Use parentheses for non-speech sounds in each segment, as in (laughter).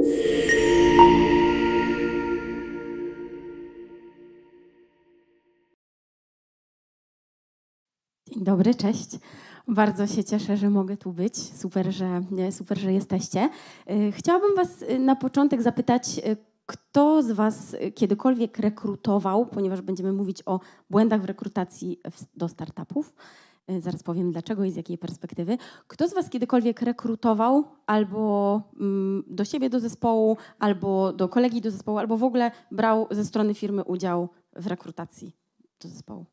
Dzień dobry, cześć. Bardzo się cieszę, że mogę tu być. Super, że, e, super, że jesteście. E, chciałabym Was e, na początek zapytać, kto z Was kiedykolwiek rekrutował, ponieważ będziemy mówić o błędach w rekrutacji do startupów. E, zaraz powiem dlaczego i z jakiej perspektywy. Kto z Was kiedykolwiek rekrutował albo mm, do siebie do zespołu, albo do kolegi do zespołu, albo w ogóle brał ze strony firmy udział w rekrutacji do zespołu?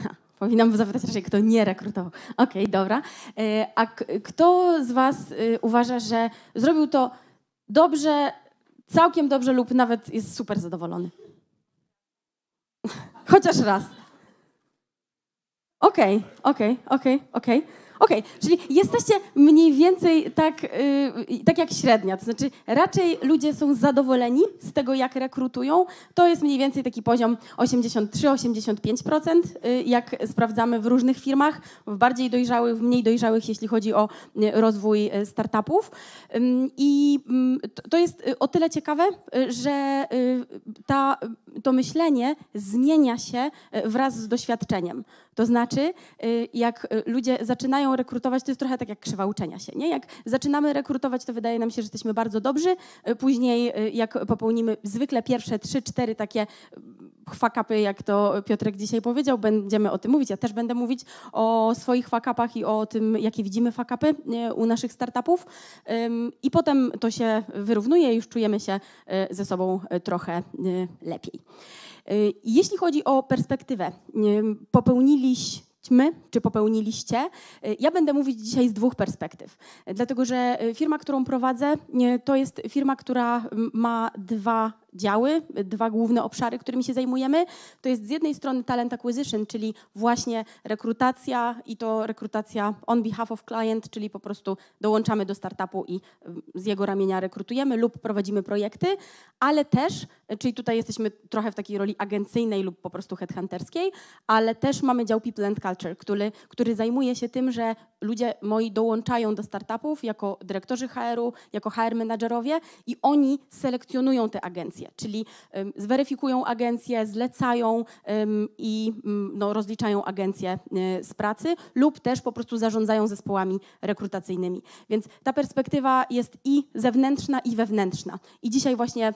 Ha, powinnam zapytać raczej, kto nie rekrutował. Okej, okay, dobra. E, a kto z Was y, uważa, że zrobił to dobrze, całkiem dobrze lub nawet jest super zadowolony? Chociaż raz. Okej, okay, okej, okay, okej, okay, okej. czyli jesteście mniej więcej tak, yy, tak jak średnia, to znaczy raczej ludzie są zadowoleni z tego, jak rekrutują. To jest mniej więcej taki poziom 83-85%, yy, jak sprawdzamy w różnych firmach, w bardziej dojrzałych, w mniej dojrzałych, jeśli chodzi o y, rozwój y, startupów. Yy, I to jest y, o tyle ciekawe, że ta, to myślenie zmienia się wraz z doświadczeniem. To znaczy, y, jak y, ludzie zaczynają rekrutować, to jest trochę tak jak krzywa uczenia się. Nie? Jak zaczynamy rekrutować, to wydaje nam się, że jesteśmy bardzo dobrzy. Y, później, jak popełnimy zwykle pierwsze trzy, cztery takie chwakapy, jak to Piotrek dzisiaj powiedział, będziemy o tym mówić. Ja też będę mówić o swoich fakapach i o tym, jakie widzimy fakapy u naszych startupów. I potem to się wyrównuje, już czujemy się ze sobą trochę lepiej. Y, jeśli chodzi o perspektywę, y, popełniliśmy czy popełniliście, y, ja będę mówić dzisiaj z dwóch perspektyw. Dlatego, że firma, którą prowadzę, to jest firma, która ma dwa działy, dwa główne obszary, którymi się zajmujemy. To jest z jednej strony talent acquisition, czyli właśnie rekrutacja i to rekrutacja on behalf of client, czyli po prostu dołączamy do startupu i y, z jego ramienia rekrutujemy lub prowadzimy projekty, ale też, czyli tutaj jesteśmy trochę w takiej roli agencyjnej lub po prostu headhunterskiej, ale też mamy dział people and culture, który, który zajmuje się tym, że ludzie moi dołączają do startupów jako dyrektorzy HR-u, jako HR menadżerowie i oni selekcjonują te agencje agencje, czyli zweryfikują agencje, zlecają i mm, no, rozliczają agencje e, z pracy lub też po prostu zarządzają zespołami rekrutacyjnymi. Więc ta perspektywa jest i zewnętrzna, i wewnętrzna. I dzisiaj właśnie e,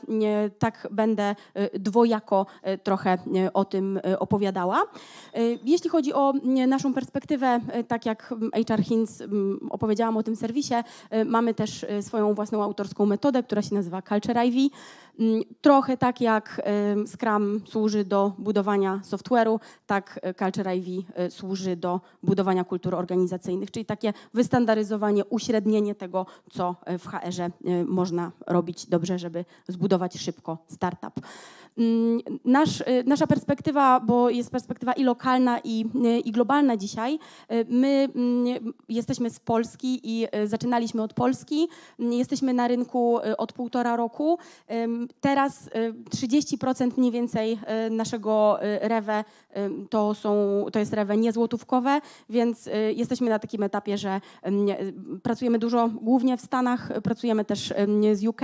tak będę e, dwojako trochę o tym opowiadała. Jeśli chodzi o naszą perspektywę, tak jak HR Hints opowiedziałam o tym serwisie, mamy też swoją własną autorską metodę, która się nazywa Culture Ivy. Mm, trochę tak jak Scrum służy do budowania software'u, tak e, Culture IV e, służy do budowania kultur organizacyjnych, czyli takie wystandaryzowanie, uśrednienie tego, co e, w HR-ze można robić dobrze, żeby zbudować szybko startup. Mm, nasz, nasza perspektywa, bo jest perspektywa i lokalna, i, i globalna dzisiaj, my mm, jesteśmy z Polski i zaczynaliśmy od Polski, jesteśmy na rynku od półtora roku, teraz teraz 30% y, mniej więcej y, naszego y, rewe to, są, to jest rewe niezłotówkowe, więc jesteśmy na takim etapie, że pracujemy dużo głównie w Stanach, pracujemy też z UK,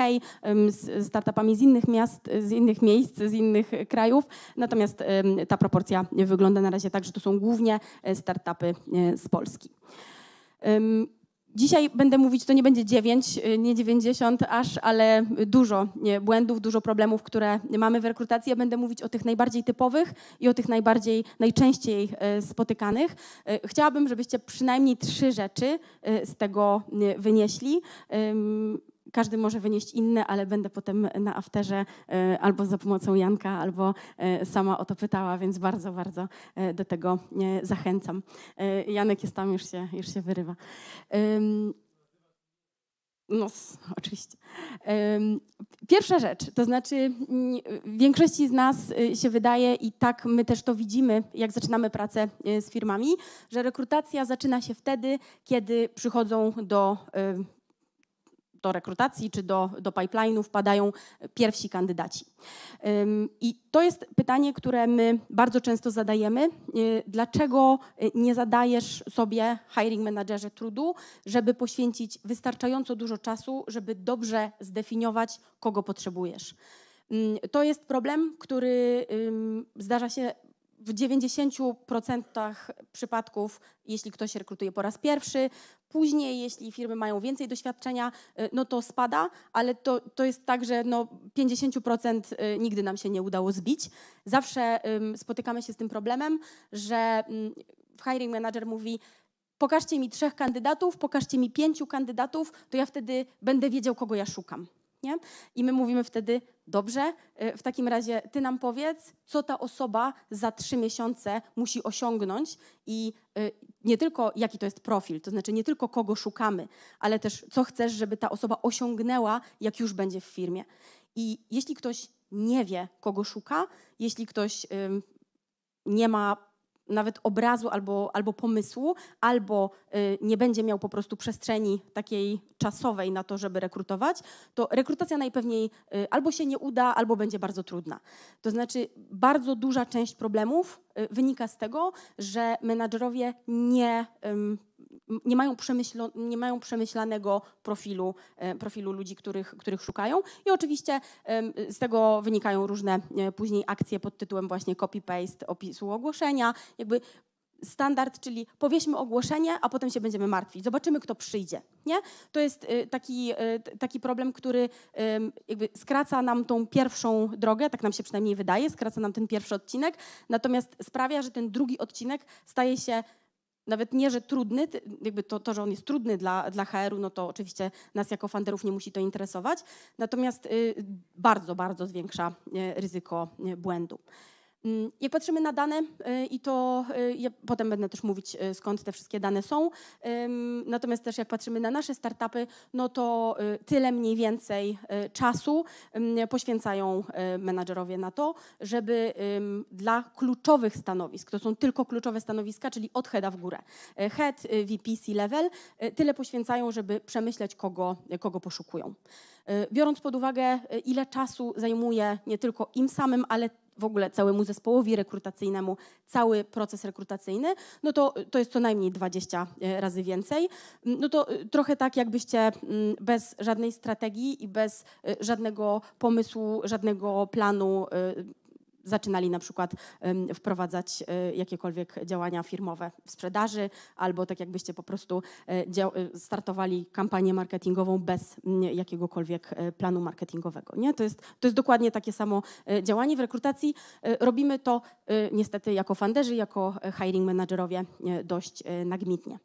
z startupami z innych miast, z innych miejsc, z innych krajów. Natomiast ta proporcja wygląda na razie tak, że to są głównie startupy z Polski. Dzisiaj będę mówić, to nie będzie 9, y, nie 90 aż, ale dużo błędów, dużo problemów, które mamy w rekrutacji. Ja będę mówić o tych najbardziej typowych i o tych najbardziej, najczęściej y, spotykanych. Y, chciałabym, żebyście przynajmniej trzy rzeczy z tego wynieśli każdy może wynieść inne, ale będę potem na afterze e, albo za pomocą Janka, albo e, sama o to pytała, więc bardzo, bardzo e, do tego zachęcam. Janek jest tam, już się, już się wyrywa. No, oczywiście. Pierwsza rzecz, to znaczy większości z nas się wydaje i tak my też to widzimy, jak zaczynamy pracę z firmami, że rekrutacja zaczyna się wtedy, kiedy przychodzą do do rekrutacji czy do, do pipeline'u wpadają pierwsi kandydaci. I to jest pytanie, które my bardzo często zadajemy. Y, dlaczego y, nie zadajesz sobie, hiring managerze, trudu, żeby poświęcić wystarczająco dużo czasu, żeby dobrze zdefiniować, kogo potrzebujesz? To jest problem, który zdarza się w 90% przypadków, jeśli ktoś rekrutuje po raz pierwszy, później, jeśli firmy mają więcej doświadczenia, y, no to spada, ale to, to jest tak, że no 50% y, nigdy nam się nie udało zbić. Zawsze spotykamy się z tym problemem, że hiring manager mówi, pokażcie mi trzech kandydatów, pokażcie mi pięciu kandydatów, to ja wtedy będę wiedział, kogo ja szukam. Nie? I my mówimy wtedy, Dobrze, e, w takim razie ty nam powiedz, co ta osoba za trzy miesiące musi osiągnąć i e, nie tylko jaki to jest profil, to znaczy nie tylko kogo szukamy, ale też co chcesz, żeby ta osoba osiągnęła, jak już będzie w firmie. I jeśli ktoś nie wie, kogo szuka, jeśli ktoś nie ma nawet obrazu albo, albo pomysłu, albo y, nie będzie miał po prostu przestrzeni takiej czasowej na to, żeby rekrutować, to rekrutacja najpewniej y, albo się nie uda, albo będzie bardzo trudna. To znaczy, bardzo duża część problemów y, wynika z tego, że menadżerowie nie nie mają, przemyślo, nie mają przemyślanego profilu, e, profilu ludzi, których, których szukają. I oczywiście z tego wynikają różne e, później akcje pod tytułem właśnie copy-paste opisu ogłoszenia. Jakby standard, czyli powieśmy ogłoszenie, a potem się będziemy martwić. Zobaczymy, kto przyjdzie. Nie? To jest e, taki, taki problem, który jakby skraca nam tą pierwszą drogę, tak nam się przynajmniej wydaje, skraca nam ten pierwszy odcinek, natomiast sprawia, że ten drugi odcinek staje się nawet nie, że trudny, jakby to, to że on jest trudny dla, dla HR-u, no to oczywiście nas jako funderów nie musi to interesować, natomiast y, bardzo, bardzo zwiększa y, ryzyko y, błędu. Mm, jak patrzymy na dane, y, i to y, ja potem będę też mówić, y, skąd te wszystkie dane są. Natomiast też jak patrzymy na nasze startupy, no to tyle mniej więcej czasu poświęcają menadżerowie na to, żeby dla kluczowych stanowisk, to są tylko kluczowe stanowiska, czyli od heada w górę, head, VP, level tyle poświęcają, żeby przemyśleć, kogo, kogo poszukują. Y, biorąc pod uwagę, y, ile czasu zajmuje nie tylko im samym, ale w ogóle całemu zespołowi rekrutacyjnemu cały proces rekrutacyjny, no to y, to jest co najmniej 20 razy więcej. Mm, no to trochę tak, jakbyście mm, bez żadnej strategii i bez żadnego pomysłu, żadnego planu zaczynali na przykład wprowadzać e, jakiekolwiek działania firmowe w sprzedaży, albo tak jakbyście po prostu e, e, startowali kampanię marketingową bez mm, jakiegokolwiek planu marketingowego. Nie? To, jest, to jest dokładnie takie samo działanie w rekrutacji. Robimy to niestety jako funderzy, jako hiring managerowie dość nagminnie.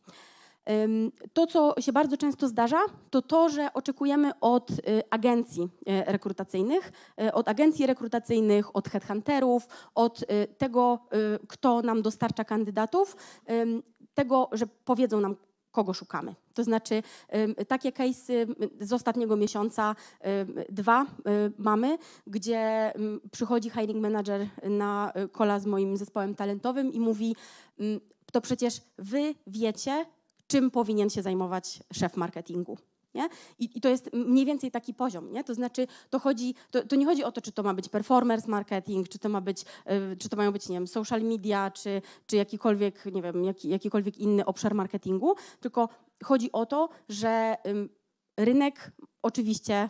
To, co się bardzo często zdarza, to to, że oczekujemy od y, agencji e, rekrutacyjnych, e, od agencji rekrutacyjnych, od headhunterów, od y, tego, y, kto nam dostarcza kandydatów, tego, że powiedzą nam, kogo szukamy. To znaczy takie case'y z ostatniego miesiąca, dwa e, mamy, gdzie przychodzi hiring manager na kola z moim zespołem talentowym i mówi to przecież wy wiecie, czym powinien się zajmować szef marketingu. Nie? I, I, to jest mniej więcej taki poziom. Nie? To znaczy, to, chodzi, to, to, nie chodzi o to, czy to ma być performance marketing, czy to, ma być, y, czy to mają być nie wiem, social media, czy, czy jakikolwiek, nie wiem, jak, jakikolwiek inny obszar marketingu, tylko chodzi o to, że y, rynek oczywiście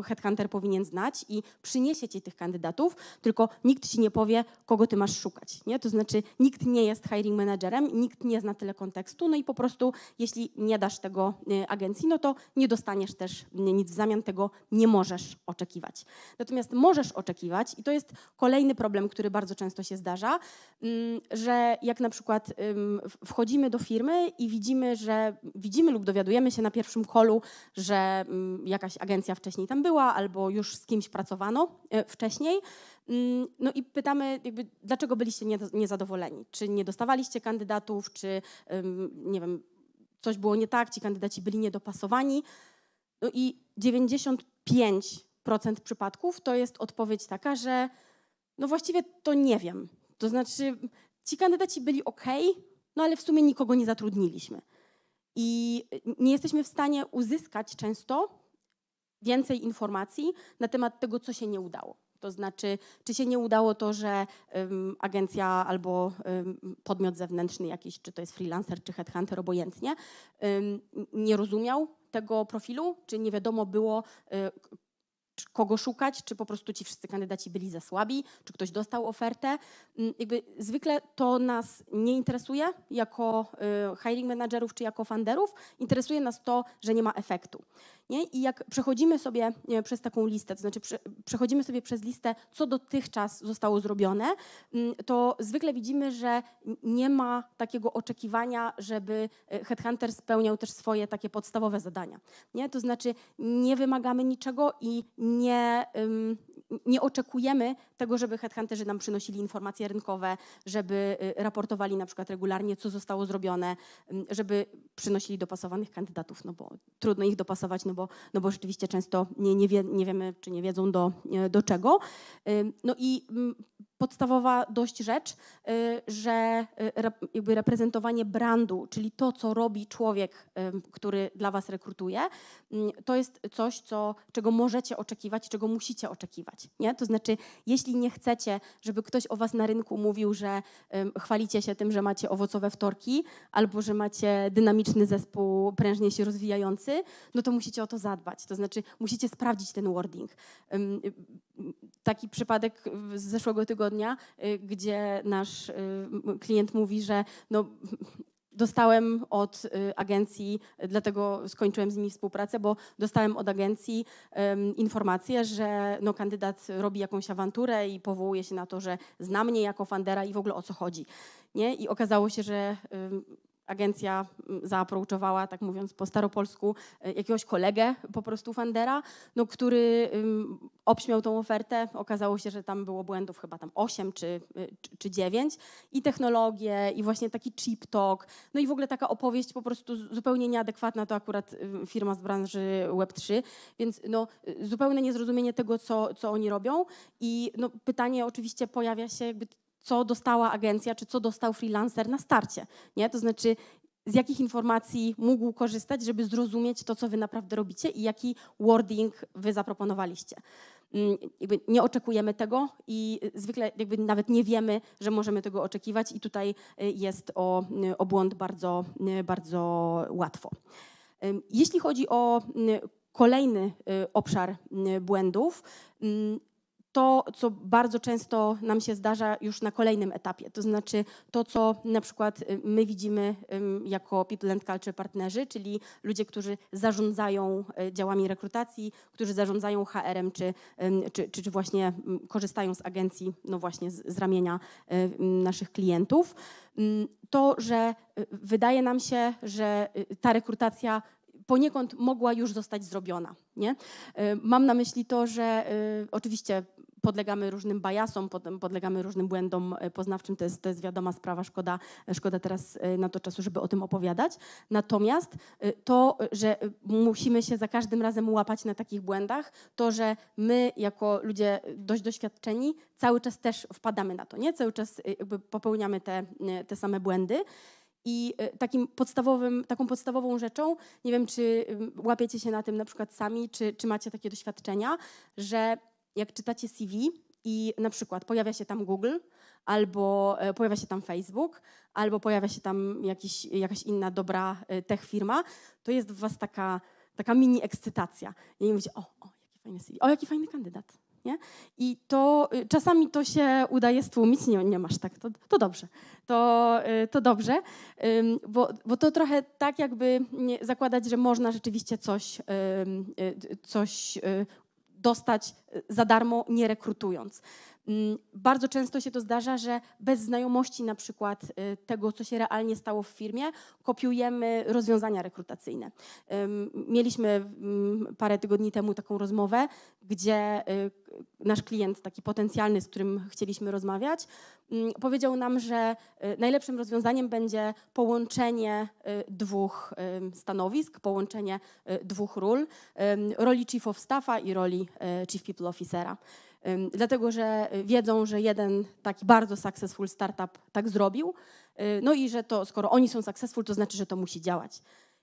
y, headhunter powinien znać i przyniesie ci tych kandydatów, tylko nikt ci nie powie, kogo ty masz szukać. Nie? To znaczy nikt nie jest hiring managerem, nikt nie zna tyle kontekstu, no i po prostu jeśli nie dasz tego y, agencji, no to nie dostaniesz też nic w zamian, tego nie możesz oczekiwać. Natomiast możesz oczekiwać i to jest kolejny problem, który bardzo często się zdarza, mm, że jak na przykład wchodzimy do firmy i widzimy, że widzimy lub dowiadujemy się na pierwszym kolu, że mm, jakaś agencja wcześniej tam była albo już z kimś pracowano e, wcześniej. Mm, no i pytamy, jakby, dlaczego byliście niezadowoleni? Czy nie dostawaliście kandydatów, czy nie wiem, coś było nie tak, ci kandydaci byli niedopasowani? No i 95% przypadków to jest odpowiedź taka, że no właściwie to nie wiem. To znaczy, ci kandydaci byli ok, no ale w sumie nikogo nie zatrudniliśmy. I nie jesteśmy w stanie uzyskać często więcej informacji na temat tego, co się nie udało. To znaczy, czy się nie udało to, że um, agencja albo um, podmiot zewnętrzny jakiś, czy to jest freelancer, czy headhunter, obojętnie, um, nie rozumiał tego profilu, czy nie wiadomo było, e, kogo szukać, czy po prostu ci wszyscy kandydaci byli za słabi, czy ktoś dostał ofertę. Mm, jakby zwykle to nas nie interesuje jako e, hiring managerów czy jako funderów, interesuje nas to, że nie ma efektu. Nie? I jak przechodzimy sobie e, przez taką listę, to znaczy przechodzimy sobie przez listę, co dotychczas zostało zrobione, mm, to zwykle widzimy, że nie ma takiego oczekiwania, żeby e, headhunter spełniał też swoje takie podstawowe zadania. Nie? To znaczy nie wymagamy niczego i nie, nie oczekujemy tego, żeby headhunterzy nam przynosili informacje rynkowe, żeby y, raportowali na przykład regularnie, co zostało zrobione, mm, żeby przynosili dopasowanych kandydatów, no bo trudno ich dopasować, no bo, no bo rzeczywiście często nie, nie, wie, nie wiemy, czy nie wiedzą do, y, do czego. Y, no i mm, podstawowa dość rzecz, że jakby reprezentowanie brandu, czyli to, co robi człowiek, który dla Was rekrutuje, mm, to jest coś, co, czego możecie oczekiwać, czego musicie oczekiwać. Nie? To znaczy, jeśli nie chcecie, żeby ktoś o was na rynku mówił, że um, chwalicie się tym, że macie owocowe wtorki albo że macie dynamiczny zespół prężnie się rozwijający, no to musicie o to zadbać. To znaczy, musicie sprawdzić ten wording. Um, taki przypadek z zeszłego tygodnia, y, gdzie nasz y, klient mówi, że no, dostałem od y, agencji, y, dlatego skończyłem z nimi współpracę, bo dostałem od agencji informację, że no, kandydat robi jakąś awanturę i powołuje się na to, że zna mnie jako Fandera i w ogóle o co chodzi. Nie? I okazało się, że agencja zaaproachowała, tak mówiąc po staropolsku, e, jakiegoś kolegę po prostu fandera, no, który obśmiał tą ofertę. Okazało się, że tam było błędów chyba tam 8 y, czy, czy 9 i technologie i właśnie taki chip talk, no i w ogóle taka opowieść po prostu zupełnie nieadekwatna, to akurat firma z branży Web3, więc no, y, zupełne niezrozumienie tego, co, co oni robią i no, pytanie oczywiście pojawia się, jakby co dostała agencja, czy co dostał freelancer na starcie. Nie? To znaczy, z jakich informacji mógł korzystać, żeby zrozumieć to, co wy naprawdę robicie i jaki wording wy zaproponowaliście. Mm, jakby nie oczekujemy tego i y, zwykle jakby nawet nie wiemy, że możemy tego oczekiwać i tutaj y, jest o, y, o błąd bardzo, bardzo łatwo. Jeśli chodzi o kolejny obszar błędów, to, co bardzo często nam się zdarza już na kolejnym etapie. To znaczy to, co na przykład y, my widzimy jako People and Culture partnerzy, czyli ludzie, którzy zarządzają y, działami rekrutacji, którzy zarządzają HR-em, czy, czy, czy, właśnie korzystają z agencji, no właśnie z, z ramienia y, naszych klientów. To, że wydaje nam się, że ta rekrutacja poniekąd mogła już zostać zrobiona. Nie? Y, mam na myśli to, że y, oczywiście podlegamy różnym bajasom, podlegamy różnym błędom y, poznawczym, to jest, to jest wiadoma sprawa, szkoda, szkoda teraz na to czasu, żeby o tym opowiadać. Natomiast to, że musimy się za każdym razem łapać na takich błędach, to, że my jako ludzie dość doświadczeni cały czas też wpadamy na to, nie? Cały czas popełniamy te, te same błędy. I e, takim podstawowym, taką podstawową rzeczą, nie wiem, czy łapiecie się na tym na przykład sami, czy, czy macie takie doświadczenia, że jak czytacie CV i na przykład pojawia się tam Google, albo e, pojawia się tam Facebook, albo pojawia się tam jakiś, jakaś inna dobra e, tech firma, to jest w was taka, taka mini ekscytacja. I mówicie, o, o, jaki fajny CV, o, jaki fajny kandydat. Nie? I to y, czasami to się udaje stłumić, nie, nie masz tak, to, to dobrze, to, y, to dobrze, bo, bo to trochę tak jakby zakładać, że można rzeczywiście coś, y, coś dostać za darmo, nie rekrutując. Mm, bardzo często się to zdarza, że bez znajomości na przykład y, tego, co się realnie stało w firmie, kopiujemy rozwiązania rekrutacyjne. Mieliśmy mm, parę tygodni temu taką rozmowę, gdzie y, nasz klient, taki potencjalny, z którym chcieliśmy rozmawiać, mm, powiedział nam, że y, najlepszym rozwiązaniem będzie połączenie dwóch stanowisk, połączenie dwóch ról, roli Chief of Staffa i roli Chief People Officera dlatego że y, wiedzą, że jeden taki bardzo successful startup tak zrobił, y, no i że to skoro oni są successful, to znaczy, że to musi działać.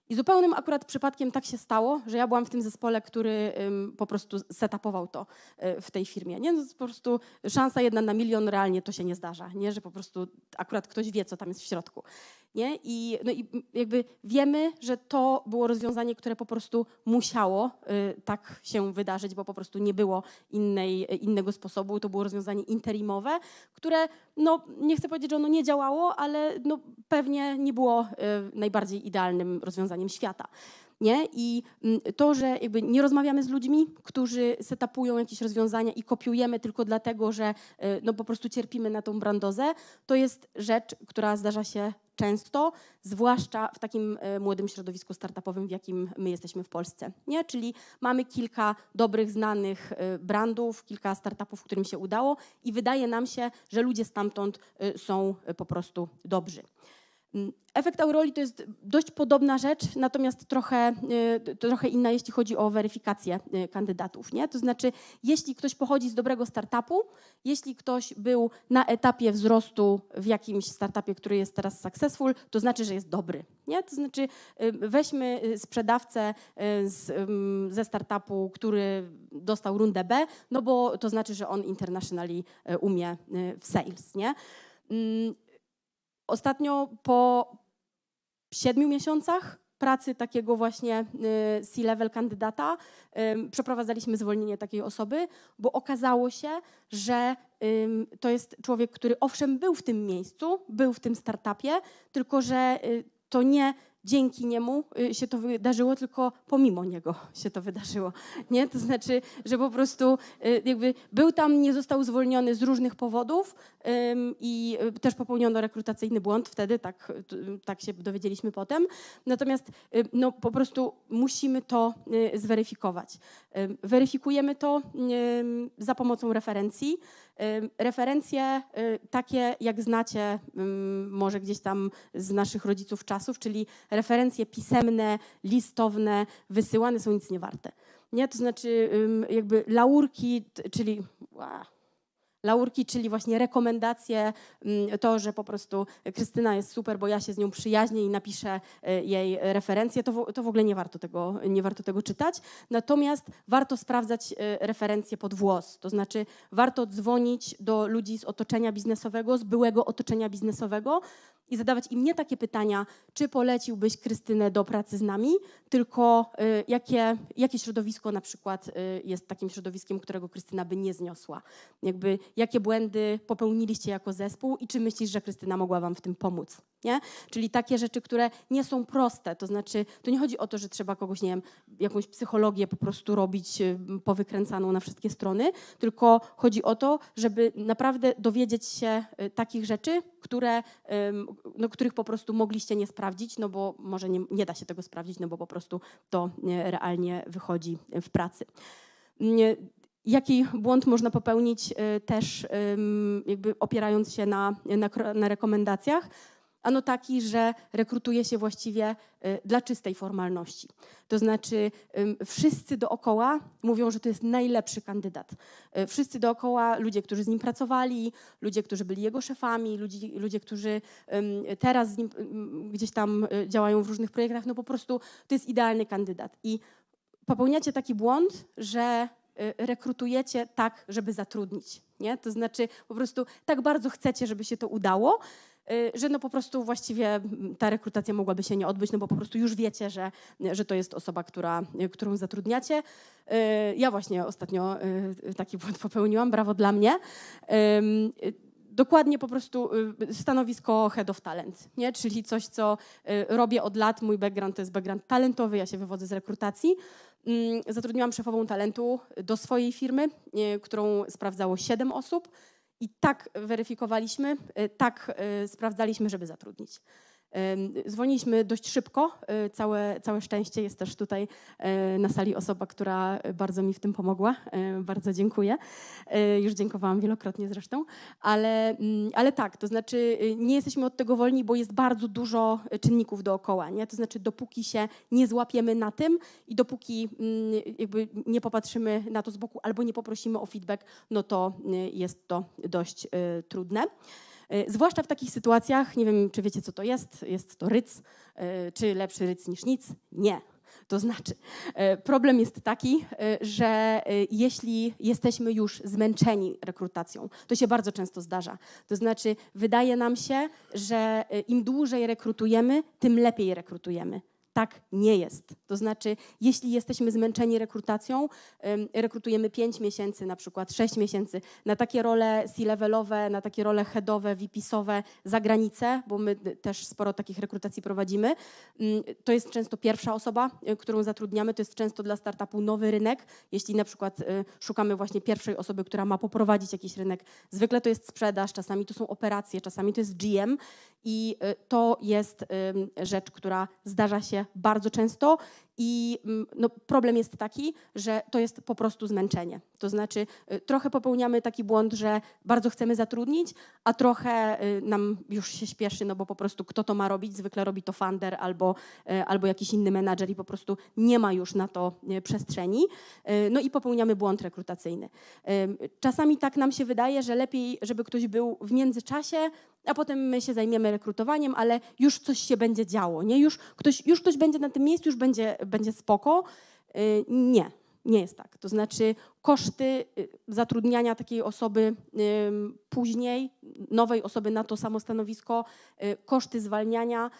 I zupełnym akurat przypadkiem tak się stało, że ja byłam w tym zespole, który po prostu setupował to y, w tej firmie. Nie? No, po prostu szansa jedna na milion, realnie to się nie zdarza, nie? że po prostu akurat ktoś wie, co tam jest w środku. Nie? I, no i jakby wiemy, że to było rozwiązanie, które po prostu musiało y, tak się wydarzyć, bo po prostu nie było innej, e, innego sposobu. To było rozwiązanie interimowe, które no, nie chcę powiedzieć, że ono nie działało, ale no, pewnie nie było y, najbardziej idealnym rozwiązaniem świata. Nie? I mm, to, że jakby nie rozmawiamy z ludźmi, którzy setapują jakieś rozwiązania i kopiujemy tylko dlatego, że e, no po prostu cierpimy na tą brandozę, to jest rzecz, która zdarza się często, zwłaszcza w takim e, młodym środowisku startupowym, w jakim my jesteśmy w Polsce. Nie? Czyli mamy kilka dobrych, znanych e, brandów, kilka startupów, którym się udało i wydaje nam się, że ludzie stamtąd są po prostu dobrzy. Mm, efekt auroli to jest dość podobna rzecz, natomiast trochę, e, trochę inna, jeśli chodzi o weryfikację e, kandydatów. Nie? To znaczy, jeśli ktoś pochodzi z dobrego startupu, jeśli ktoś był na etapie wzrostu w jakimś startupie, który jest teraz successful, to znaczy, że jest dobry. Nie? To znaczy, e, weźmy sprzedawcę z, mm, ze startupu, który dostał rundę B, no bo to znaczy, że on internationally umie w sales. Nie? Mm, Ostatnio po siedmiu miesiącach pracy takiego właśnie y, C-level kandydata przeprowadzaliśmy zwolnienie takiej osoby, bo okazało się, że to jest człowiek, który owszem był w tym miejscu, był w tym startupie, tylko że y, to nie dzięki niemu y, się to wydarzyło, tylko pomimo niego się to wydarzyło. Nie? To znaczy, że po prostu y, jakby był tam, nie został zwolniony z różnych powodów i y, też popełniono rekrutacyjny błąd wtedy, tak, tak się dowiedzieliśmy potem. Natomiast no, po prostu musimy to zweryfikować. Weryfikujemy to za pomocą referencji. Referencje y, takie, jak znacie może gdzieś tam z naszych rodziców czasów, czyli referencje pisemne, listowne, wysyłane są nic nie warte. Nie? To znaczy jakby laurki, czyli... Wow, laurki, czyli właśnie rekomendacje, mm, to, że po prostu Krystyna jest super, bo ja się z nią przyjaźnię i napiszę y, jej referencję, to, to w ogóle nie warto, tego, nie warto tego czytać. Natomiast warto sprawdzać y, referencje pod włos, to znaczy warto dzwonić do ludzi z otoczenia biznesowego, z byłego otoczenia biznesowego, i zadawać im nie takie pytania, czy poleciłbyś Krystynę do pracy z nami, tylko y, jakie, jakie środowisko na przykład y, jest takim środowiskiem, którego Krystyna by nie zniosła. Jakby jakie błędy popełniliście jako zespół i czy myślisz, że Krystyna mogła wam w tym pomóc. Nie? Czyli takie rzeczy, które nie są proste, to znaczy tu nie chodzi o to, że trzeba kogoś, nie wiem, jakąś psychologię po prostu robić y, powykręcaną na wszystkie strony, tylko chodzi o to, żeby naprawdę dowiedzieć się takich rzeczy, które no, których po prostu mogliście nie sprawdzić, no bo może nie, nie da się tego sprawdzić, no bo po prostu to e, realnie wychodzi w pracy. Mm, e, jaki błąd można popełnić e, też jakby opierając się na, na, na rekomendacjach? Ano taki, że rekrutuje się właściwie y, dla czystej formalności. To znaczy, wszyscy dookoła mówią, że to jest najlepszy kandydat. Y, wszyscy dookoła, ludzie, którzy z nim pracowali, ludzie, którzy byli jego szefami, ludzie, ludzie którzy teraz z nim gdzieś tam y, działają w różnych projektach, no po prostu to jest idealny kandydat. I popełniacie taki błąd, że rekrutujecie tak, żeby zatrudnić. Nie? To znaczy, po prostu tak bardzo chcecie, żeby się to udało, Y, że no po prostu właściwie ta rekrutacja mogłaby się nie odbyć, no bo po prostu już wiecie, że, że to jest osoba, która, którą zatrudniacie. Y, ja właśnie ostatnio y, taki błąd popełniłam, brawo dla mnie dokładnie po prostu stanowisko head of talent, nie? czyli coś, co robię od lat. Mój background to jest background talentowy, ja się wywodzę z rekrutacji. Zatrudniłam szefową talentu do swojej firmy, którą sprawdzało 7 osób. I tak weryfikowaliśmy, y, tak y, sprawdzaliśmy, żeby zatrudnić. Zwolniliśmy dość szybko. E, całe, całe szczęście jest też tutaj e, na sali osoba, która bardzo mi w tym pomogła. E, bardzo dziękuję. Już dziękowałam wielokrotnie zresztą. Ale, mm, ale tak, to znaczy nie jesteśmy od tego wolni, bo jest bardzo dużo czynników dookoła. Nie? To znaczy dopóki się nie złapiemy na tym i dopóki mm, jakby nie popatrzymy na to z boku albo nie poprosimy o feedback, no to jest to dość trudne. E, zwłaszcza w takich sytuacjach, nie wiem, czy wiecie, co to jest, jest to ryc, e, czy lepszy ryc niż nic? Nie. To znaczy, e, problem jest taki, że jeśli jesteśmy już zmęczeni rekrutacją, to się bardzo często zdarza. To znaczy, wydaje nam się, że im dłużej rekrutujemy, tym lepiej rekrutujemy tak nie jest. To znaczy, jeśli jesteśmy zmęczeni rekrutacją, rekrutujemy 5 miesięcy, na przykład 6 miesięcy na takie role C-levelowe, na takie role headowe, VP-sowe za granicę, bo my też sporo takich rekrutacji prowadzimy. Mm, to jest często pierwsza osoba, e, którą zatrudniamy, to jest często dla startupu nowy rynek. Jeśli na przykład e, szukamy właśnie pierwszej osoby, która ma poprowadzić jakiś rynek, zwykle to jest sprzedaż, czasami to są operacje, czasami to jest GM i e, to jest rzecz, która zdarza się bardzo często i mm, no, problem jest taki, że to jest po prostu zmęczenie. To znaczy, y, trochę popełniamy taki błąd, że bardzo chcemy zatrudnić, a trochę y, nam już się śpieszy, no bo po prostu kto to ma robić? Zwykle robi to funder albo, y, albo jakiś inny menadżer i po prostu nie ma już na to przestrzeni. No i popełniamy błąd rekrutacyjny. Czasami tak nam się wydaje, że lepiej, żeby ktoś był w międzyczasie, a potem my się zajmiemy rekrutowaniem, ale już coś się będzie działo, nie? Już ktoś, już ktoś będzie na tym miejscu, już będzie będzie spoko. Y, nie, nie jest tak. To znaczy koszty y, zatrudniania takiej osoby później, nowej osoby na to samo stanowisko, y, koszty zwalniania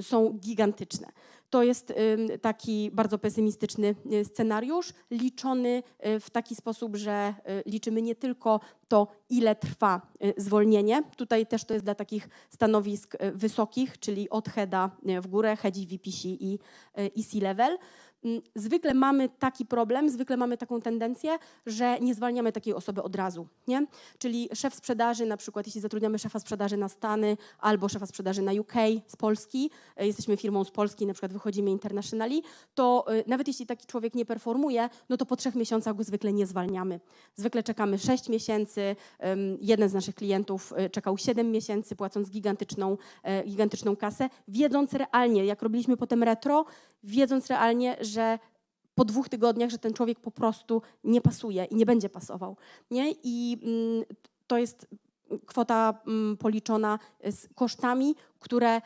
są gigantyczne. To jest taki bardzo pesymistyczny y, scenariusz, liczony y, w taki sposób, że y, liczymy nie tylko to, ile trwa zwolnienie. Tutaj też to jest dla takich stanowisk wysokich, czyli od HEDA w górę, HEDI, VPC i, i e C-level. Mm, zwykle mamy taki problem, zwykle mamy taką tendencję, że nie zwalniamy takiej osoby od razu, nie? Czyli szef sprzedaży, na przykład jeśli zatrudniamy szefa sprzedaży na Stany albo szefa sprzedaży na UK z Polski, e, jesteśmy firmą z Polski, na przykład wychodzimy internationally, to e, nawet jeśli taki człowiek nie performuje, no to po trzech miesiącach go zwykle nie zwalniamy. Zwykle czekamy sześć miesięcy, jeden z naszych klientów e, czekał siedem miesięcy, płacąc gigantyczną, gigantyczną kasę, wiedząc realnie, jak robiliśmy potem retro, wiedząc realnie, że że po dwóch tygodniach, że ten człowiek po prostu nie pasuje i nie będzie pasował. Nie? I mm, to jest kwota mm, policzona z kosztami, które y,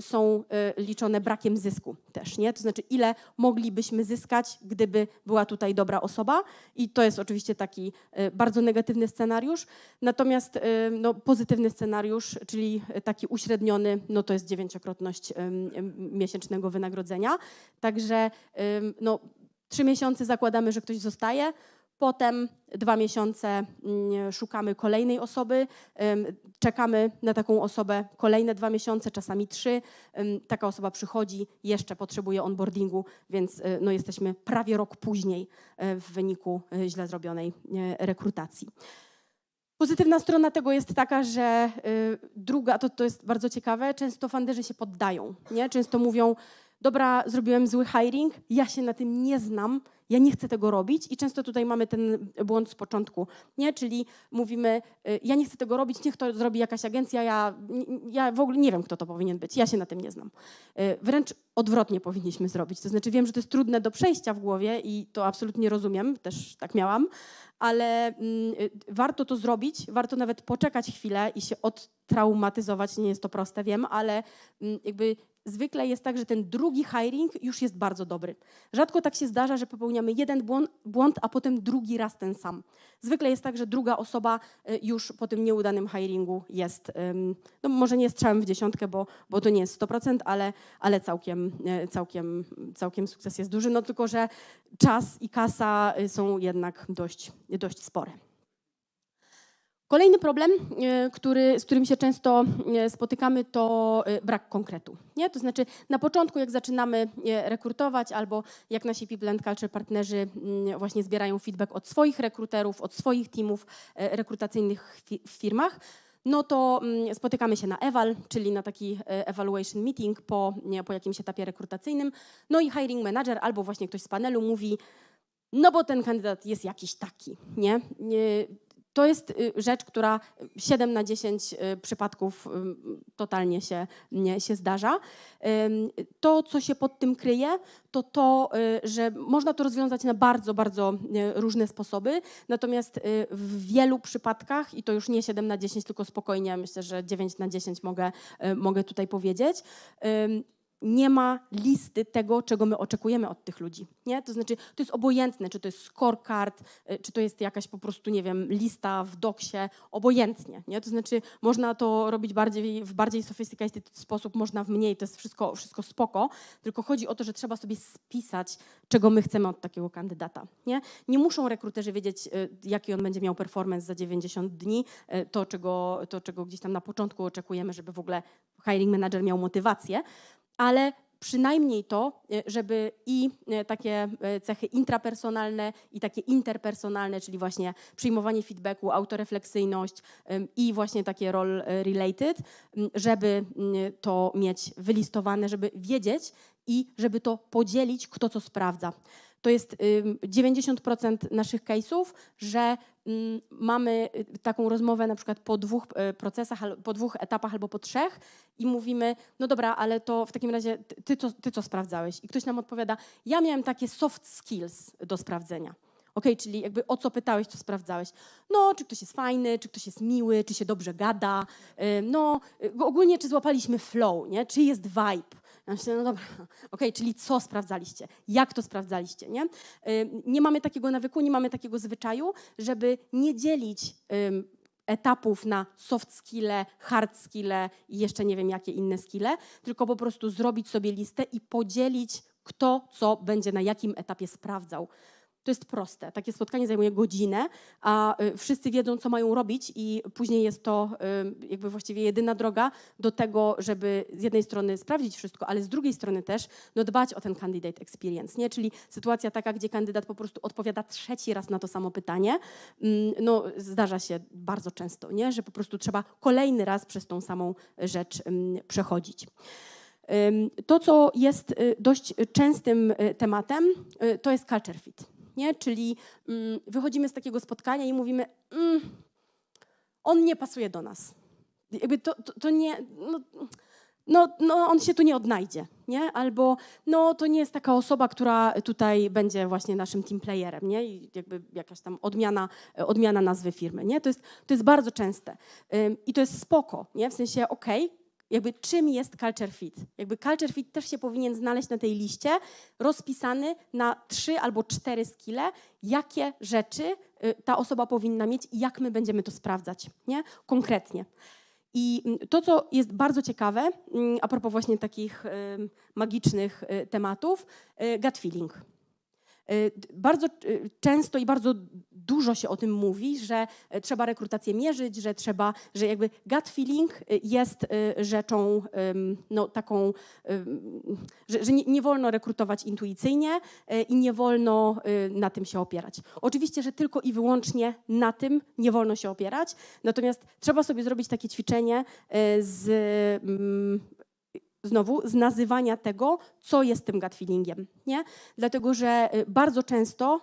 są y, liczone brakiem zysku też, nie? To znaczy, ile moglibyśmy zyskać, gdyby była tutaj dobra osoba i to jest oczywiście taki y, bardzo negatywny scenariusz, natomiast no, pozytywny scenariusz, czyli taki uśredniony, no to jest dziewięciokrotność miesięcznego wynagrodzenia, także no, trzy miesiące zakładamy, że ktoś zostaje, Potem dwa miesiące mm, szukamy kolejnej osoby, czekamy na taką osobę kolejne dwa miesiące, czasami trzy. Taka osoba przychodzi, jeszcze potrzebuje onboardingu, więc e, no jesteśmy prawie rok później e, w wyniku e, źle zrobionej rekrutacji. Pozytywna strona tego jest taka, że druga, to, to jest bardzo ciekawe, często fanderzy się poddają. Nie? Często mówią, dobra, zrobiłem zły hiring, ja się na tym nie znam, ja nie chcę tego robić i często tutaj mamy ten błąd z początku, nie? Czyli mówimy, y, ja nie chcę tego robić, niech to zrobi jakaś agencja, ja, ja w ogóle nie wiem, kto to powinien być, ja się na tym nie znam. Y, wręcz odwrotnie powinniśmy zrobić, to znaczy wiem, że to jest trudne do przejścia w głowie i to absolutnie rozumiem, też tak miałam, ale mm, warto to zrobić, warto nawet poczekać chwilę i się odtraumatyzować, nie jest to proste, wiem, ale mm, jakby zwykle jest tak, że ten drugi hiring już jest bardzo dobry. Rzadko tak się zdarza, że popełniamy jeden błąd, a potem drugi raz ten sam. Zwykle jest tak, że druga osoba y, już po tym nieudanym hiringu jest, no może nie strzałem w dziesiątkę, bo, bo to nie jest 100%, ale, ale całkiem, y, całkiem, całkiem sukces jest duży, no tylko że czas i kasa y, są jednak dość, dość spore. Kolejny problem, e, który, z którym się często e, spotykamy, to e, brak konkretu. Nie? To znaczy, na początku, jak zaczynamy rekrutować, albo jak nasi People and Culture partnerzy mm, właśnie zbierają feedback od swoich rekruterów, od swoich teamów rekrutacyjnych w firmach, no to mm, spotykamy się na eval, czyli na taki evaluation meeting po, po jakimś etapie rekrutacyjnym. No i hiring manager albo właśnie ktoś z panelu mówi, no bo ten kandydat jest jakiś taki, nie? to jest y, rzecz, która 7 y, na 10 y, przypadków totalnie się, nie, się zdarza. To, co się pod tym kryje, to to, że można to rozwiązać na bardzo, bardzo różne sposoby. Natomiast w wielu przypadkach, i to już nie 7 na 10, tylko spokojnie, myślę, że 9 na 10 mogę, mogę tutaj powiedzieć, nie ma listy tego, czego my oczekujemy od tych ludzi. Nie? To znaczy, to jest obojętne, czy to jest scorecard, y, czy to jest jakaś po prostu, nie wiem, lista w doksie, obojętnie. Nie? To znaczy, można to robić bardziej, w bardziej sophisticated sposób, można w mniej, to jest wszystko, wszystko spoko, tylko chodzi o to, że trzeba sobie spisać, czego my chcemy od takiego kandydata. Nie, nie muszą rekruterzy wiedzieć, y, jaki on będzie miał performance za 90 dni, y, to czego, to, czego gdzieś tam na początku oczekujemy, żeby w ogóle hiring manager miał motywację, ale przynajmniej to, e, żeby i e, takie e, cechy intrapersonalne, i takie interpersonalne, czyli właśnie przyjmowanie feedbacku, autorefleksyjność i właśnie takie role related, żeby to mieć wylistowane, żeby wiedzieć i żeby to podzielić, kto co sprawdza to jest 90% naszych case'ów, że mamy y, taką rozmowę na przykład po dwóch y, procesach, po dwóch etapach albo po trzech i mówimy, no dobra, ale to w takim razie ty, co, ty co sprawdzałeś? I ktoś nam odpowiada, ja miałem takie soft skills do sprawdzenia. OK, czyli jakby o co pytałeś, co sprawdzałeś. No, czy ktoś jest fajny, czy ktoś jest miły, czy się dobrze gada. Y, no, ogólnie czy złapaliśmy flow, nie? czy jest vibe. Ja myślę, no dobra, (laughs) okej, okay, czyli co sprawdzaliście? Jak to sprawdzaliście, nie? Nie mamy takiego nawyku, nie mamy takiego zwyczaju, żeby nie dzielić etapów na soft skille, hard skille i jeszcze nie wiem jakie inne skille, tylko po prostu zrobić sobie listę i podzielić kto co będzie na jakim etapie sprawdzał. To jest proste. Takie spotkanie zajmuje godzinę, a y, wszyscy wiedzą, co mają robić, i później jest to y, jakby właściwie jedyna droga do tego, żeby z jednej strony sprawdzić wszystko, ale z drugiej strony też no, dbać o ten candidate experience, nie? czyli sytuacja taka, gdzie kandydat po prostu odpowiada trzeci raz na to samo pytanie. Mm, no, zdarza się bardzo często, nie? że po prostu trzeba kolejny raz przez tą samą rzecz mm, przechodzić. To, co jest y, dość częstym tematem, to jest culture fit nie? Czyli mm, wychodzimy z takiego spotkania i mówimy, mm, on nie pasuje do nas. Jakby to, to, to nie. No, no, no, on się tu nie odnajdzie, nie? Albo no, to nie jest taka osoba, która tutaj będzie właśnie naszym team playerem, nie? I jakby jakaś tam odmiana, odmiana nazwy firmy, nie? To jest, to jest bardzo częste. Ym, I to jest spoko, nie? W sensie, okej, okay, jakby czym jest culture fit. Jakby culture fit też się powinien znaleźć na tej liście, rozpisany na trzy albo cztery skille, jakie rzeczy y, ta osoba powinna mieć i jak my będziemy to sprawdzać, nie? Konkretnie. I mm, to, co jest bardzo ciekawe, mm, a propos właśnie takich magicznych y, tematów, y, gut feeling. Y, bardzo y, często i bardzo dużo się o tym mówi, że y, trzeba rekrutację mierzyć, że trzeba, że jakby gut feeling jest rzeczą no, taką, że, że nie, nie, wolno rekrutować intuicyjnie i nie wolno na tym się opierać. Oczywiście, że tylko i wyłącznie na tym nie wolno się opierać, natomiast trzeba sobie zrobić takie ćwiczenie z znowu z nazywania tego, co jest tym gut feelingiem. Nie? Dlatego, że y, bardzo często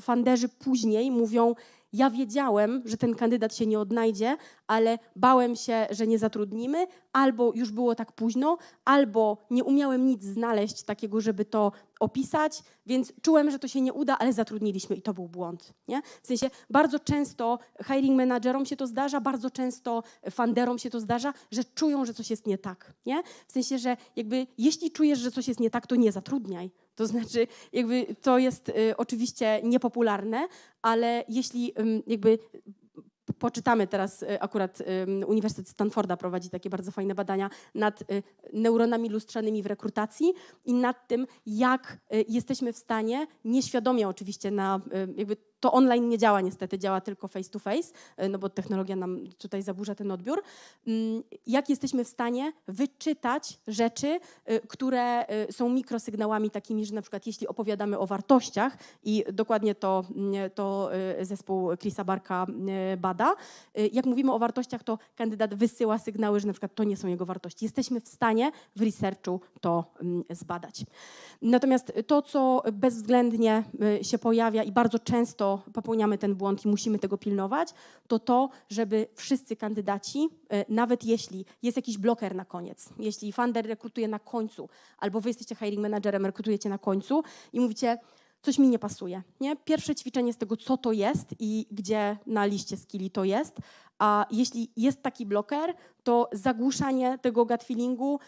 fanderzy później mówią, ja wiedziałem, że ten kandydat się nie odnajdzie, ale bałem się, że nie zatrudnimy, albo już było tak późno, albo nie umiałem nic znaleźć takiego, żeby to opisać, więc czułem, że to się nie uda, ale zatrudniliśmy i to był błąd. Nie? W sensie bardzo często hiring managerom się to zdarza, bardzo często funderom się to zdarza, że czują, że coś jest nie tak. Nie? W sensie, że jakby jeśli czujesz, że coś jest nie tak, to nie zatrudniaj to znaczy, jakby to jest y, oczywiście niepopularne, ale jeśli jakby poczytamy teraz, y, akurat Uniwersytet Stanforda prowadzi takie bardzo fajne badania nad y, neuronami lustrzanymi w rekrutacji i nad tym, jak jesteśmy w stanie, nieświadomie oczywiście na jakby to online nie działa niestety, działa tylko face to face, e, no bo technologia nam tutaj zaburza ten odbiór. Mm, jak jesteśmy w stanie wyczytać rzeczy, e, które e, są mikrosygnałami takimi, że na przykład jeśli opowiadamy o wartościach i dokładnie to, mm, to zespół Chrisa Barka mm, bada, jak mówimy o wartościach, to kandydat wysyła sygnały, że na przykład to nie są jego wartości. Jesteśmy w stanie w researchu to zbadać. Natomiast to, co bezwzględnie się pojawia i bardzo często popełniamy ten błąd i musimy tego pilnować, to to, żeby wszyscy kandydaci, e, nawet jeśli jest jakiś bloker na koniec, jeśli funder rekrutuje na końcu, albo wy jesteście hiring managerem, rekrutujecie na końcu i mówicie, coś mi nie pasuje. Nie? Pierwsze ćwiczenie z tego, co to jest i gdzie na liście skilli to jest, a jeśli jest taki bloker, to zagłuszanie tego gut feelingu,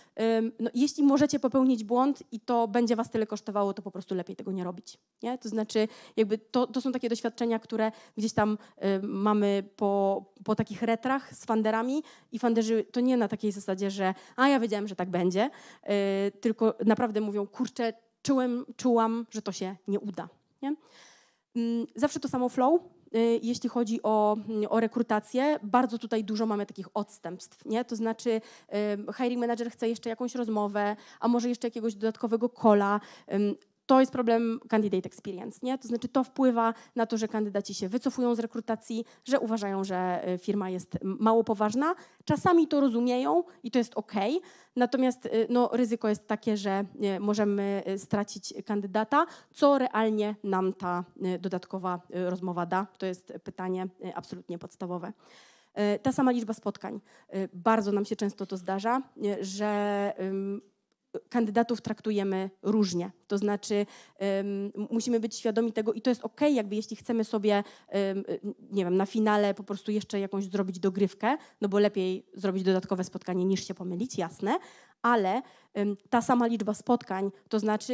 no, jeśli możecie popełnić błąd i to będzie was tyle kosztowało, to po prostu lepiej tego nie robić. Nie? To znaczy, jakby to, to są takie doświadczenia, które gdzieś tam mamy po, po takich retrach z fanderami i fanderzy to nie na takiej zasadzie, że a ja wiedziałem, że tak będzie, y, tylko naprawdę mówią, kurczę, czułem, czułam, że to się nie uda. Nie? Zawsze to samo flow, Y, jeśli chodzi o, mm, o rekrutację, bardzo tutaj dużo mamy takich odstępstw, nie? To znaczy hiring manager chce jeszcze jakąś rozmowę, a może jeszcze jakiegoś dodatkowego kola to jest problem candidate experience, nie? To znaczy to wpływa na to, że kandydaci się wycofują z rekrutacji, że uważają, że y, firma jest mało poważna. Czasami to rozumieją i to jest ok, natomiast y, no, ryzyko jest takie, że y, możemy stracić kandydata. Co realnie nam ta dodatkowa rozmowa da? To jest pytanie absolutnie podstawowe. Ta sama liczba spotkań. Bardzo nam się często to zdarza, że kandydatów traktujemy różnie. To znaczy um, musimy być świadomi tego i to jest ok, jakby jeśli chcemy sobie, um, nie wiem, na finale po prostu jeszcze jakąś zrobić dogrywkę, no bo lepiej zrobić dodatkowe spotkanie niż się pomylić, jasne, ale ta sama liczba spotkań, to znaczy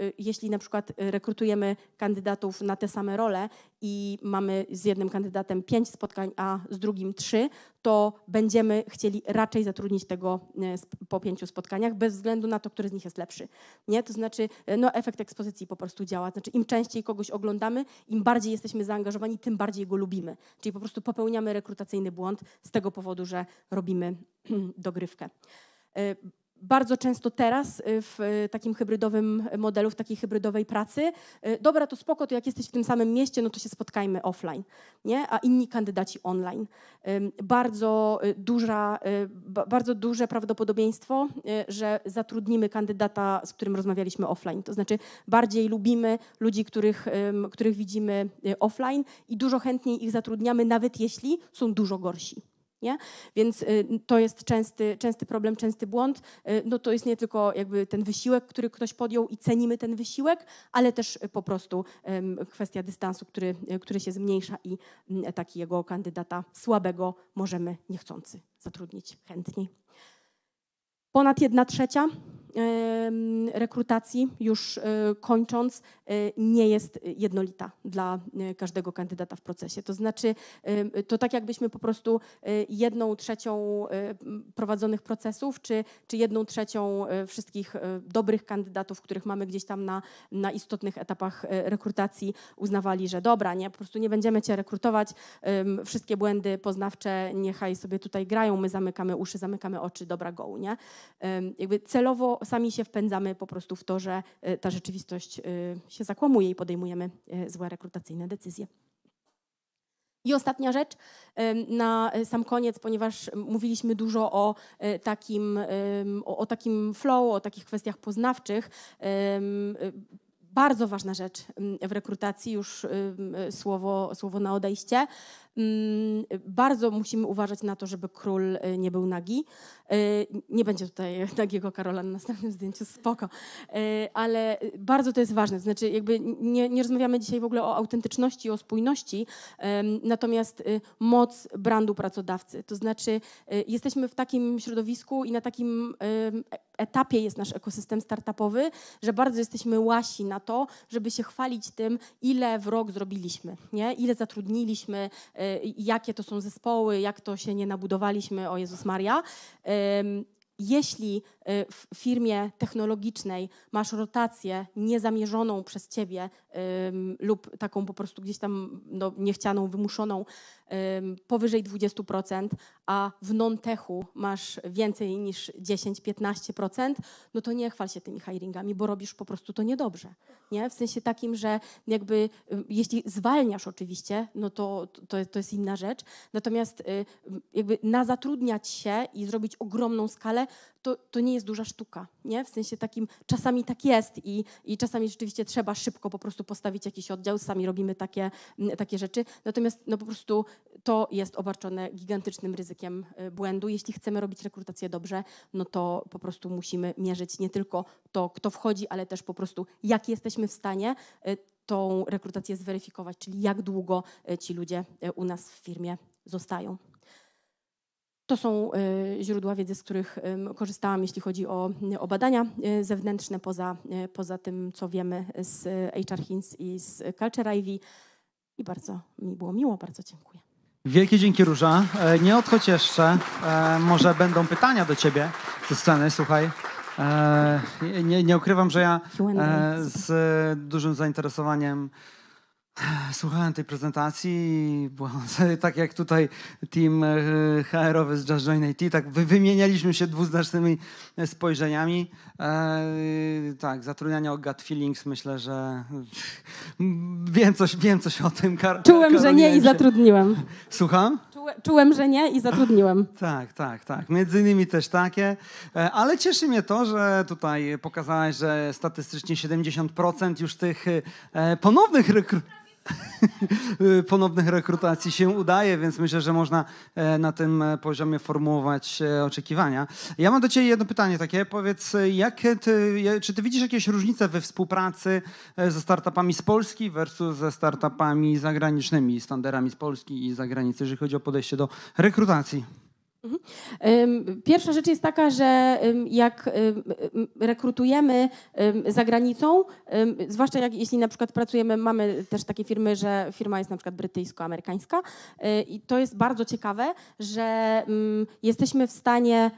y, jeśli na przykład y, rekrutujemy kandydatów na te same role i mamy z jednym kandydatem pięć spotkań, a z drugim trzy, to będziemy chcieli raczej zatrudnić tego y, po pięciu spotkaniach, bez względu na to, który z nich jest lepszy. Nie? To znaczy no, efekt ekspozycji po prostu działa. Znaczy im częściej kogoś oglądamy, im bardziej jesteśmy zaangażowani, tym bardziej go lubimy. Czyli po prostu popełniamy rekrutacyjny błąd z tego powodu, że robimy (clears throat) dogrywkę. Y, bardzo często teraz y, w y, takim hybrydowym modelu, w takiej hybrydowej pracy, dobra, to spoko, to jak jesteś w tym samym mieście, no to się spotkajmy offline, nie? a inni kandydaci online. Bardzo, duża, bardzo duże prawdopodobieństwo, że zatrudnimy kandydata, z którym rozmawialiśmy offline. To znaczy bardziej lubimy ludzi, których, których widzimy offline i dużo chętniej ich zatrudniamy, nawet jeśli są dużo gorsi. Nie? Więc y, to jest częsty, częsty problem, częsty błąd. Y, no to jest nie tylko jakby ten wysiłek, który ktoś podjął i cenimy ten wysiłek, ale też y, po prostu kwestia dystansu, który, który się zmniejsza i mm, takiego kandydata słabego możemy niechcący zatrudnić chętniej. Ponad jedna trzecia rekrutacji, już e, kończąc, e, nie jest jednolita dla e, każdego kandydata w procesie. To znaczy, to tak jakbyśmy po prostu jedną trzecią prowadzonych procesów, czy, czy jedną trzecią wszystkich dobrych kandydatów, których mamy gdzieś tam na, na istotnych etapach rekrutacji, uznawali, że dobra, nie, po prostu nie będziemy cię rekrutować, wszystkie błędy poznawcze niechaj sobie tutaj grają, my zamykamy uszy, zamykamy oczy, dobra, go, nie? Jakby celowo sami się wpędzamy po prostu w to, że y, ta rzeczywistość y, się zakłamuje i podejmujemy y, złe rekrutacyjne decyzje. I ostatnia rzecz na sam koniec, ponieważ mówiliśmy dużo o takim, o, takim flow, o takich kwestiach poznawczych bardzo ważna rzecz w rekrutacji, już słowo, słowo na odejście. Mm, bardzo musimy uważać na to, żeby król e, nie był nagi. E, nie będzie tutaj (laughs) nagiego Karola na następnym zdjęciu, spoko. E, ale bardzo to jest ważne. Znaczy, jakby nie, nie rozmawiamy dzisiaj w ogóle o autentyczności, o spójności, natomiast y, moc brandu pracodawcy. To znaczy, y, jesteśmy w takim środowisku i na takim etapie jest nasz ekosystem startupowy, że bardzo jesteśmy łasi na to, żeby się chwalić tym, ile w rok zrobiliśmy, nie? ile zatrudniliśmy, y, jakie to są zespoły, jak to się nie nabudowaliśmy, o Jezus Maria. Jeśli Y, w firmie technologicznej masz rotację niezamierzoną przez ciebie lub taką po prostu gdzieś tam no, niechcianą, wymuszoną powyżej 20%, a w non-techu masz więcej niż 10-15%, no to nie chwal się tymi hiringami, bo robisz po prostu to niedobrze. Nie? W sensie takim, że jakby y, jeśli zwalniasz oczywiście, no to, to, to jest inna rzecz, natomiast y, jakby na zatrudniać się i zrobić ogromną skalę, to, to nie jest jest duża sztuka, nie? W sensie takim czasami tak jest i, i czasami rzeczywiście trzeba szybko po prostu postawić jakiś oddział, sami robimy takie, takie rzeczy, natomiast no po prostu to jest obarczone gigantycznym ryzykiem y, błędu. Jeśli chcemy robić rekrutację dobrze, no to po prostu musimy mierzyć nie tylko to, kto wchodzi, ale też po prostu jak jesteśmy w stanie y, tą rekrutację zweryfikować, czyli jak długo y, ci ludzie u nas w firmie zostają. To są y, źródła wiedzy, z których korzystałam, jeśli chodzi o, y, o badania y, zewnętrzne, poza, poza tym, co wiemy z HR Hints i z Culture Ivy. I bardzo mi było miło, bardzo dziękuję. Wielkie dzięki Róża. E, nie odchodź jeszcze. E, może będą pytania do ciebie ze sceny, słuchaj. E, nie, nie ukrywam, że ja z dużym zainteresowaniem Słuchałem tej prezentacji i (laughs) tak jak tutaj team e, HR-owy z Just Join IT, tak wymienialiśmy się dwuznacznymi e, spojrzeniami. Eee, tak, zatrudnianie o gut feelings, myślę, że (laughs) wiem coś, wiem coś o tym. Kar Czułem, że nie i zatrudniłem. Słucham? Czułem, że nie i zatrudniłem. Tak, tak, tak. Między innymi też takie. E, ale cieszy mnie to, że tutaj pokazałeś, że statystycznie 70% już tych ponownych rekrutacji (laughs) ponownych rekrutacji się udaje, więc myślę, że można e, na tym e, poziomie formułować e, oczekiwania. Ja mam do Ciebie jedno pytanie takie. Powiedz, jak ty, czy Ty widzisz jakieś różnice we współpracy ze startupami z Polski versus ze startupami zagranicznymi, standardami z Polski i zagranicy, jeżeli chodzi o podejście do rekrutacji? Mhm. Pierwsza rzecz jest taka, że jak rekrutujemy za granicą, zwłaszcza jak, jeśli na przykład pracujemy, mamy też takie firmy, że firma jest na przykład brytyjsko-amerykańska e, i to jest bardzo ciekawe, że jesteśmy w stanie